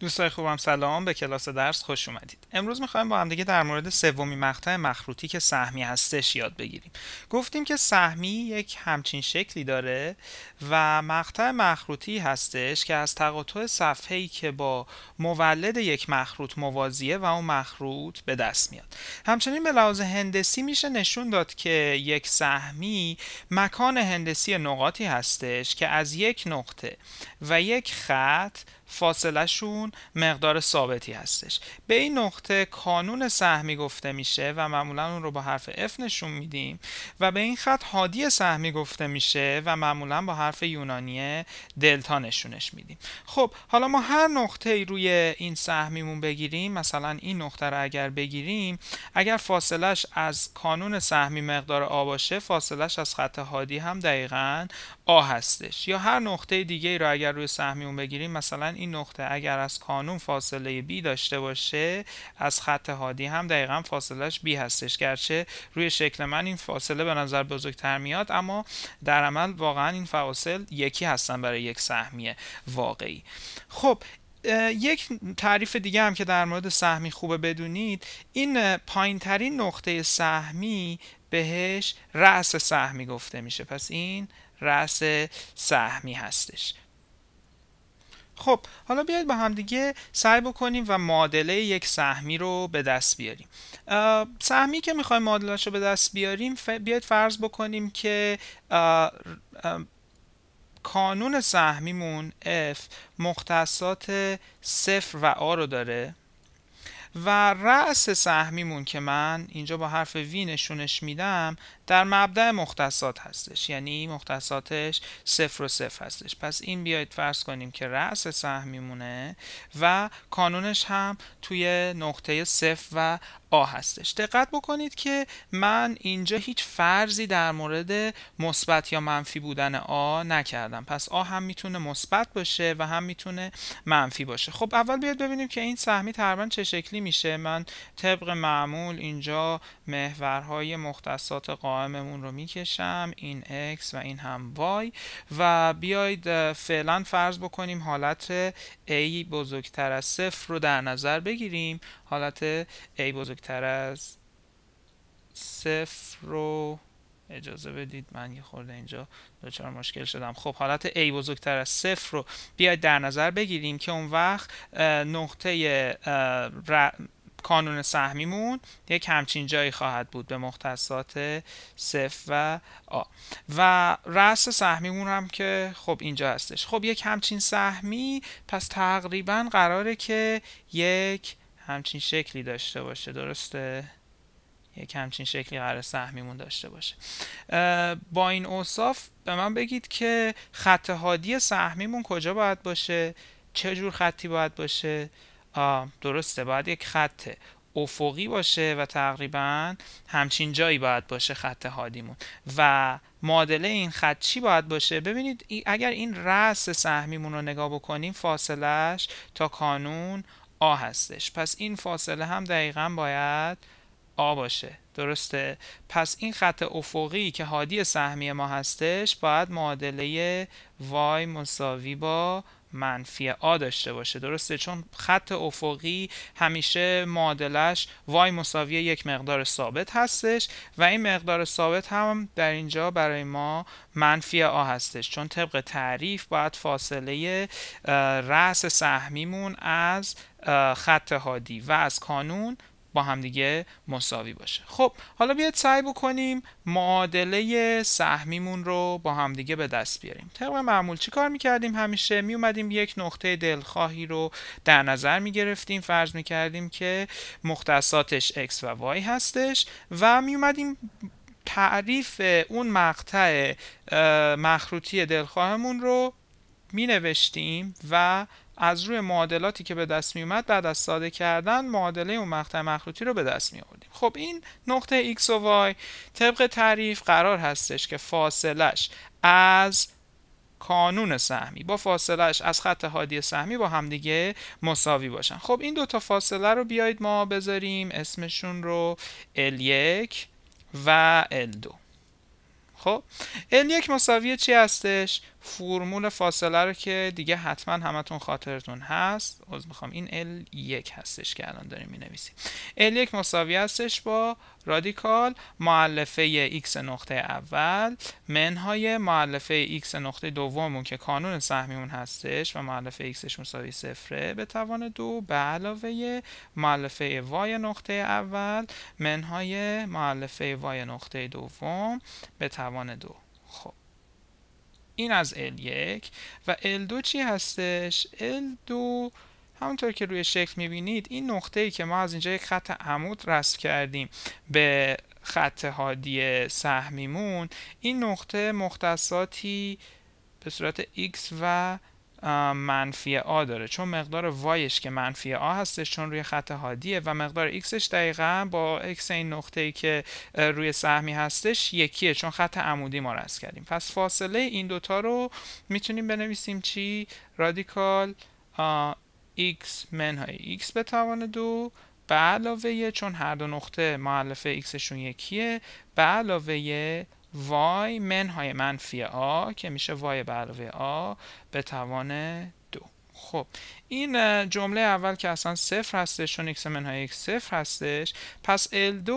دوستای خوبم سلام به کلاس درس خوش اومدید امروز میخوایم با هم دیگه در مورد سومی مقطع مخروطی که سهمی هستش یاد بگیریم گفتیم که سهمی یک همچین شکلی داره و مقطع مخروطی هستش که از تقاطع ای که با مولد یک مخروط موازیه و اون مخروط به دست میاد همچنین به لحاظ هندسی میشه نشون داد که یک سهمی مکان هندسی نقاطی هستش که از یک نقطه و یک خط فاصله شون مقدار ثابتی هستش به این نقطه کانون سهمی گفته میشه و معمولا اون رو با حرف F نشون میدیم و به این خط هادی سهمی گفته میشه و معمولا با حرف یونانی دلتا نشونش میدیم خب حالا ما هر نقطه ای روی این سهمیمون بگیریم مثلا این نقطه رو اگر بگیریم اگر فاصلش از کانون سهمی مقدار آ باشه فاصلش از خط هادی هم دقیقا آ هستش یا هر نقطه دیگه ای رو اگر روی سهمیمون بگیریم مثلا این نقطه اگر از کانون فاصله B داشته باشه از خط هادی هم دقیقا فاصلهش B هستش گرچه روی شکل من این فاصله به نظر بزرگتر میاد اما در عمل واقعا این فاصل یکی هستن برای یک سهمی واقعی خب یک تعریف دیگه هم که در مورد سهمی خوبه بدونید این پایین ترین نقطه سهمی بهش رأس سهمی گفته میشه پس این رأس سهمی هستش خب حالا بیاید با همدیگه سعی بکنیم و معادله یک سهمی رو به دست بیاریم سهمی که میخوایم معادلش رو به دست بیاریم بیاید فرض بکنیم که قانون کانون سهمیمون F مختصات صفر و A رو داره و رأس سهمیمون که من اینجا با حرف وی نشونش میدم در مبدع مختصات هستش یعنی مختصاتش صفر و صفر هستش پس این بیایید فرض کنیم که رأس سهمیمونه و کانونش هم توی نقطه صفر و آ هستش دقت بکنید که من اینجا هیچ فرضی در مورد مثبت یا منفی بودن آ نکردم پس آ هم میتونه مثبت باشه و هم میتونه منفی باشه خب اول بیاد ببینیم که این سهمی تقریبا چه شکلی میشه من طبق معمول اینجا محورهای مختصات قائممون رو میکشم این x و این هم y و بیاید فعلا فرض بکنیم حالت a بزرگتر از صفر رو در نظر بگیریم حالت a بزرگتر از صفر رو اجازه بدید من یه خورده اینجا چهار مشکل شدم خب حالت a بزرگتر از صفر رو بیاید در نظر بگیریم که اون وقت نقطه قانون کانون سهمیمون یک همچین جایی خواهد بود به مختصات صفر و آ و رأس سهمیمون هم که خب اینجا هستش خب یک همچین سهمی پس تقریبا قراره که یک همچین شکلی داشته باشه درسته یک همچین شکلی قرار سهمیمون داشته باشه با این اوصاف به من بگید که خط هادی سهمیمون کجا باید باشه چه جور خطی باید باشه درسته باید یک خط افقی باشه و تقریبا همچین جایی باید باشه خط هادیمون و معادله این خط چی باید باشه ببینید اگر این رأس سهمیمون رو نگاه بکنیم فاصلش تا کانون آ هستش پس این فاصله هم دقیقا باید آ باشه درسته پس این خط افقی که حادی سهمی ما هستش باید معادله وای مساوی با منفی آ داشته باشه درسته چون خط افقی همیشه معادلش وای مساوی یک مقدار ثابت هستش و این مقدار ثابت هم در اینجا برای ما منفی آ هستش چون طبق تعریف باید فاصله رأس سهمیمون از خط هادی و از کانون با همدیگه مساوی باشه خب حالا بیاید سعی بکنیم معادله سهمیمون رو با همدیگه به دست بیاریم طبق معمول چی کار میکردیم همیشه میومدیم یک نقطه دلخواهی رو در نظر میگرفتیم فرض میکردیم که مختصاتش x و y هستش و میومدیم تعریف اون مقطع مخروطی دلخواهمون رو می نوشتیم و از روی معادلاتی که به دست می اومد بعد از ساده کردن معادله اون مقطع مخلوطی رو به دست می آوردیم خب این نقطه x و y طبق تعریف قرار هستش که فاصلش از کانون سهمی با فاصلش از خط حادی سهمی با همدیگه مساوی باشن خب این دوتا فاصله رو بیایید ما بذاریم اسمشون رو L1 و L2 خب L1 مساوی چی هستش؟ فرمول فاصله رو که دیگه حتما همتون خاطرتون هست از میخوام این L1 هستش که الان داریم نویسیم L1 مساوی هستش با رادیکال معلفه x نقطه اول منهای معلفه x نقطه دوممون که کانون سهمیمون هستش و معلفه xش مساوی صفره به توان دو به علاوه معلفه y نقطه اول منهای معلفه y نقطه دوم به توان دو خب این از L1 و L2 چی هستش؟ L2 همونطور که روی شکل میبینید این نقطه ای که ما از اینجا یک خط عمود رسم کردیم به خط هادی سهمیمون این نقطه مختصاتی به صورت X و منفی آ داره چون مقدار وایش که منفی آ هستش چون روی خط حادیه و مقدار ایکسش دقیقا با ایکس این نقطه ای که روی سهمی هستش یکیه چون خط عمودی ما رسم کردیم پس فاصله این دوتا رو میتونیم بنویسیم چی رادیکال ایکس منهای ایکس به توان دو به علاوه چون هر دو نقطه معلفه ایکسشون یکیه به علاوه من منهای منفی آ که میشه وای علاوه آ به توان خب این جمله اول که اصلا صفر هستش چون x منهای x صفر هستش پس L2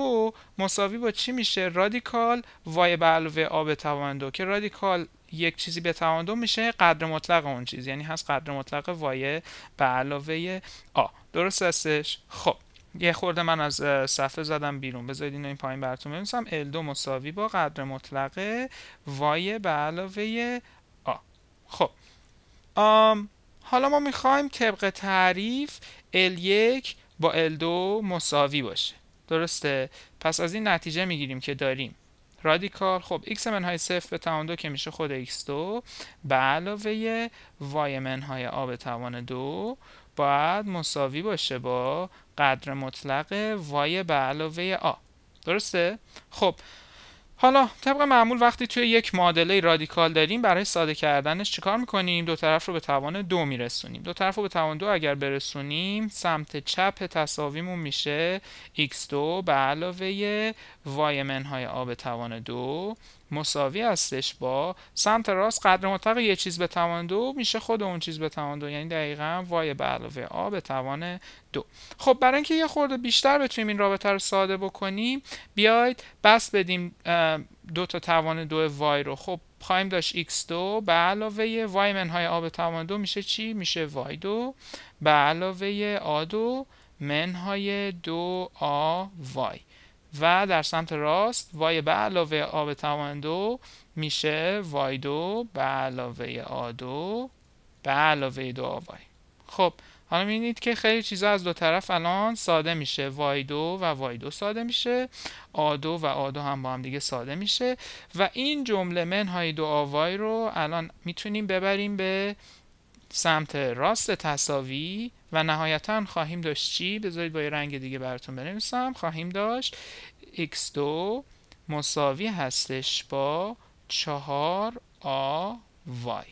مساوی با چی میشه رادیکال وای به علاوه به توان دو که رادیکال یک چیزی به توان دو میشه قدر مطلق اون چیز یعنی هست قدر مطلق وای به علاوه آ درست هستش خب یه خورده من از صفحه زدم بیرون بذارید اینو این پایین براتون بنویسم L2 مساوی با قدر مطلق وای به علاوه A خب آم حالا ما میخوایم طبق تعریف L1 با L2 مساوی باشه درسته پس از این نتیجه میگیریم که داریم رادیکال خب x منهای صفر به توان دو که میشه خود x2 به علاوه y منهای a به توان دو باید مساوی باشه با قدر مطلق وای به علاوه آ درسته؟ خب حالا طبق معمول وقتی توی یک معادله رادیکال داریم برای ساده کردنش چیکار میکنیم دو طرف رو به توان دو میرسونیم دو طرف رو به توان دو اگر برسونیم سمت چپ تصاویمون میشه x2 به علاوه وای منهای آ به توان دو مساوی هستش با سمت راست قدر مطلق یه چیز به توان دو میشه خود اون چیز به توان دو یعنی دقیقا وای به علاوه آ به توان دو خب برای اینکه یه خورده بیشتر بتونیم این رابطه رو ساده بکنیم بیاید بس بدیم دو تا توان دو وای رو خب خواهیم داشت x2 به علاوه وای منهای آ به توان دو میشه چی؟ میشه وای دو به علاوه آ دو منهای دو آ وای و در سمت راست وای به علاوه آ به توان دو میشه وای دو به علاوه آ دو به علاوه دو آ وای خب حالا میبینید که خیلی چیزا از دو طرف الان ساده میشه وای دو و وای دو ساده میشه آ دو و آ دو هم با هم دیگه ساده میشه و این جمله منهای دو آوای رو الان میتونیم ببریم به سمت راست تصاوی و نهایتا خواهیم داشت چی؟ بذارید با یه رنگ دیگه براتون بنویسم خواهیم داشت x2 مساوی هستش با 4 آ y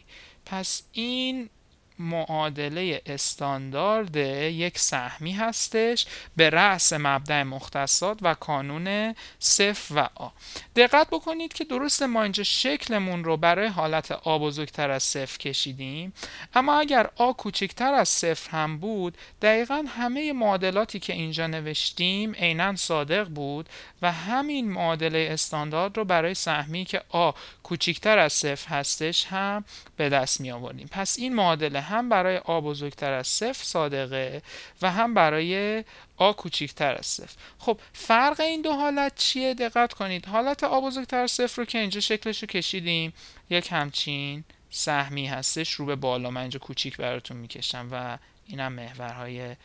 پس این معادله استاندارد یک سهمی هستش به رأس مبدع مختصات و کانون صف و آ دقت بکنید که درست ما اینجا شکلمون رو برای حالت آ بزرگتر از صفر کشیدیم اما اگر آ کوچکتر از صفر هم بود دقیقا همه معادلاتی که اینجا نوشتیم عینا صادق بود و همین معادله استاندارد رو برای سهمی که آ کوچکتر از صفر هستش هم به دست می آوردیم پس این معادله هم برای آ بزرگتر از صفر صادقه و هم برای آ کوچیکتر از صفر خب فرق این دو حالت چیه دقت کنید حالت آ بزرگتر از صفر رو که اینجا شکلش رو کشیدیم یک همچین سهمی هستش رو به بالا من اینجا کوچیک براتون میکشم و اینم محورهای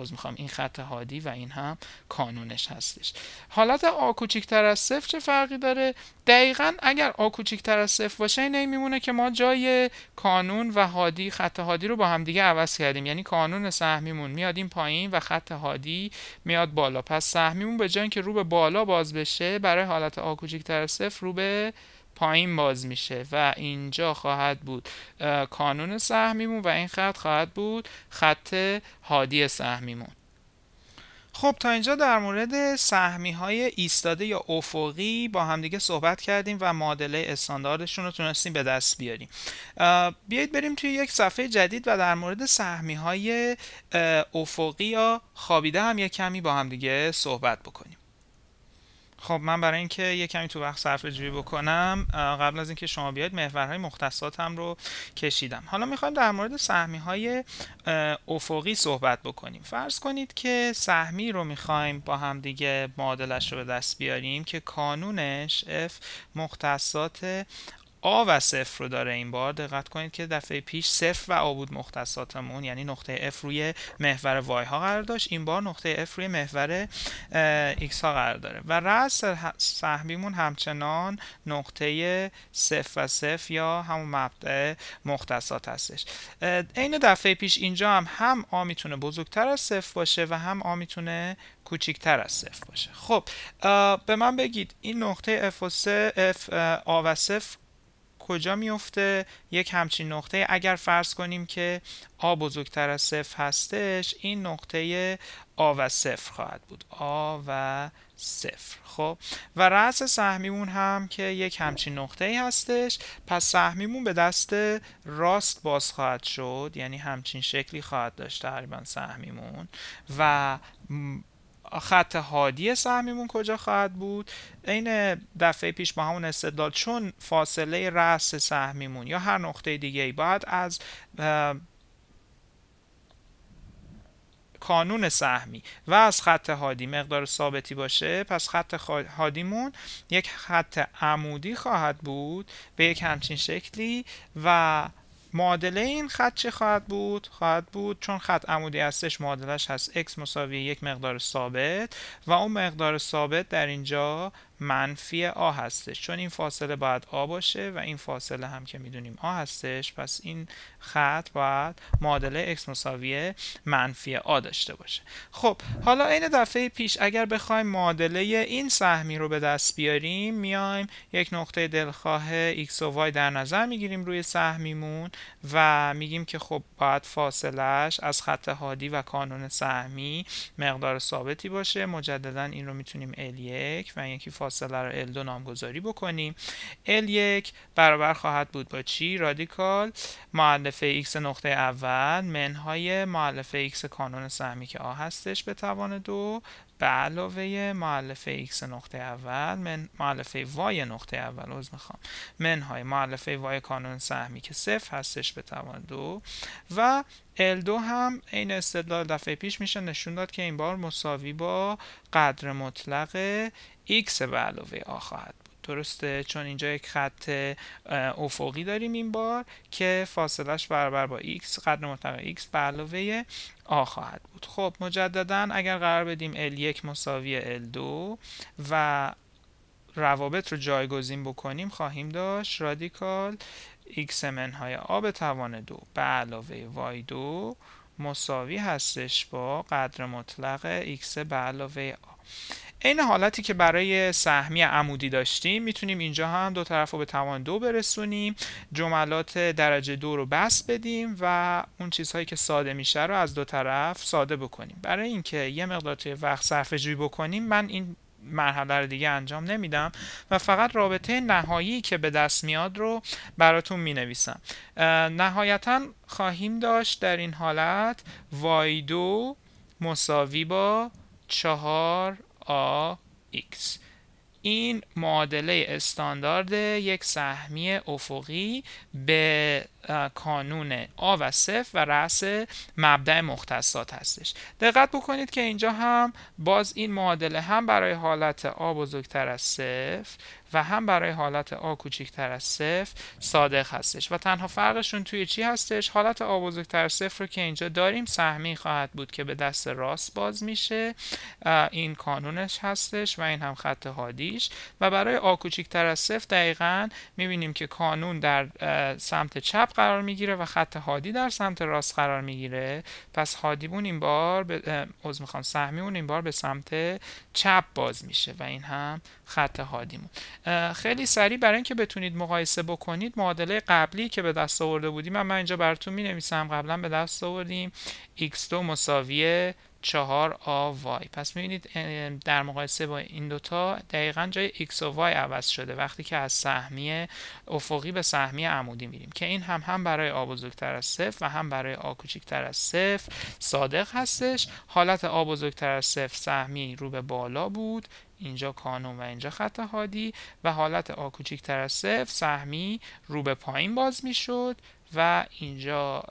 از میخوام این خط هادی و این هم کانونش هستش حالت آ کوچیکتر از صفر چه فرقی داره دقیقا اگر آ کوچیکتر از صفر باشه این میمونه که ما جای کانون و هادی خط هادی رو با هم دیگه عوض کردیم یعنی کانون سهمیمون میاد این پایین و خط هادی میاد بالا پس سهمیمون به جای اینکه رو به بالا باز بشه برای حالت آ کوچیکتر از صفر رو به پایین باز میشه و اینجا خواهد بود کانون سهمیمون و این خط خواهد بود خط هادی سهمیمون خب تا اینجا در مورد سهمی های ایستاده یا افقی با همدیگه صحبت کردیم و معادله استانداردشون رو تونستیم به دست بیاریم بیایید بریم توی یک صفحه جدید و در مورد سهمی های افقی یا خوابیده هم یک کمی با همدیگه صحبت بکنیم خب من برای اینکه یه کمی تو وقت صرف جویی بکنم قبل از اینکه شما بیاید محورهای مختصاتم رو کشیدم حالا میخوایم در مورد سهمی های افقی صحبت بکنیم فرض کنید که سهمی رو میخوایم با هم دیگه معادلش رو به دست بیاریم که کانونش اف مختصات آ و صفر رو داره این بار دقت کنید که دفعه پیش صفر و آ بود مختصاتمون یعنی نقطه F روی محور وای ها قرار داشت این بار نقطه F روی محور X ها قرار داره و رأس سهمیمون همچنان نقطه صفر و صفر یا همون مبدع مختصات هستش عین دفعه پیش اینجا هم هم آ میتونه بزرگتر از صفر باشه و هم آ میتونه کوچیکتر از صفر باشه خب به من بگید این نقطه F و F آ و صفر کجا میفته یک همچین نقطه اگر فرض کنیم که آ بزرگتر از صفر هستش این نقطه آ و صفر خواهد بود آ و صفر خب و رأس سهمیمون هم که یک همچین نقطه ای هستش پس سهمیمون به دست راست باز خواهد شد یعنی همچین شکلی خواهد داشت تقریبا سهمیمون و خط هادی سهمیمون کجا خواهد بود عین دفعه پیش با همون استدلال چون فاصله رأس سهمیمون یا هر نقطه دیگه ای باید از کانون سهمی و از خط هادی مقدار ثابتی باشه پس خط هادیمون یک خط عمودی خواهد بود به یک همچین شکلی و معادله این خط چه خواهد بود؟ خواهد بود چون خط عمودی هستش معادلش هست x مساوی یک مقدار ثابت و اون مقدار ثابت در اینجا منفی A هستش چون این فاصله باید آ باشه و این فاصله هم که میدونیم آ هستش پس این خط باید معادله x مساوی منفی آ داشته باشه خب حالا این دفعه پیش اگر بخوایم معادله این سهمی رو به دست بیاریم میایم یک نقطه دلخواه x و y در نظر میگیریم روی سهمیمون و میگیم که خب باید فاصلش از خط هادی و کانون سهمی مقدار ثابتی باشه مجددا این رو میتونیم L1 و یکی فاصله رو L2 نامگذاری بکنیم L1 برابر خواهد بود با چی رادیکال معلفه x نقطه اول منهای معلفه x کانون سهمی که آ هستش به توان دو به علاوه معلفه x نقطه اول من معلفه y نقطه اول از میخوام منهای معلفه y کانون سهمی که صفر هستش به توان دو و L2 هم این استدلال دفعه پیش میشه نشون داد که این بار مساوی با قدر مطلق x به علاوه آ خواهد بود درسته چون اینجا یک خط افقی داریم این بار که فاصلش برابر با x قدر مطلق x به علاوه آ خواهد بود خب مجددا اگر قرار بدیم L1 مساوی L2 و روابط رو جایگزین بکنیم خواهیم داشت رادیکال x منهای آ به توان دو به علاوه y2 مساوی هستش با قدر مطلق x به علاوه آ این حالتی که برای سهمی عمودی داشتیم میتونیم اینجا هم دو طرف رو به توان دو برسونیم جملات درجه دو رو بس بدیم و اون چیزهایی که ساده میشه رو از دو طرف ساده بکنیم برای اینکه یه مقدار توی وقت صرفه بکنیم من این مرحله رو دیگه انجام نمیدم و فقط رابطه نهایی که به دست میاد رو براتون می نویسم نهایتا خواهیم داشت در این حالت دو مساوی با چهار AX این معادله استاندارد یک سهمی افقی به کانون آ و صف و رأس مبدع مختصات هستش دقت بکنید که اینجا هم باز این معادله هم برای حالت آ بزرگتر از صف و هم برای حالت آ کوچکتر از صف صادق هستش و تنها فرقشون توی چی هستش حالت آ بزرگتر از صفر رو که اینجا داریم سهمی خواهد بود که به دست راست باز میشه این کانونش هستش و این هم خط هادیش و برای آ کوچکتر از صفر دقیقا میبینیم که کانون در سمت چپ قرار میگیره و خط هادی در سمت راست قرار میگیره پس هادیبون این بار به میخوام اون این بار به سمت چپ باز میشه و این هم خط هادیمون خیلی سریع برای اینکه بتونید مقایسه بکنید معادله قبلی که به دست آورده بودیم من, من اینجا براتون می نویسم قبلا به دست آوردیم x2 مساوی 4 a y پس بینید در مقایسه با این دوتا دقیقا جای x و y عوض شده وقتی که از سهمی افقی به سهمی عمودی میریم که این هم هم برای آ بزرگتر از صفر و هم برای آ کوچکتر از صفر صادق هستش حالت آ بزرگتر از صفر سهمی رو به بالا بود اینجا کانون و اینجا خط هادی و حالت آ کوچیکتر از صفر سهمی رو به پایین باز میشد و اینجا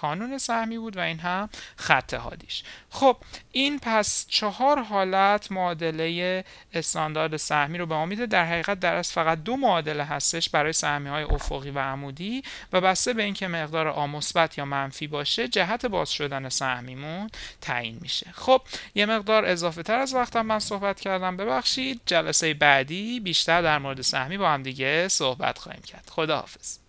کانون سهمی بود و این هم خط هادیش. خب این پس چهار حالت معادله استاندارد سهمی رو به ما در حقیقت در از فقط دو معادله هستش برای سهمی های افقی و عمودی و بسته به اینکه مقدار آ مثبت یا منفی باشه جهت باز شدن سهمیمون تعیین میشه خب یه مقدار اضافه تر از وقتم من صحبت کردم ببخشید جلسه بعدی بیشتر در مورد سهمی با هم دیگه صحبت خواهیم کرد خداحافظ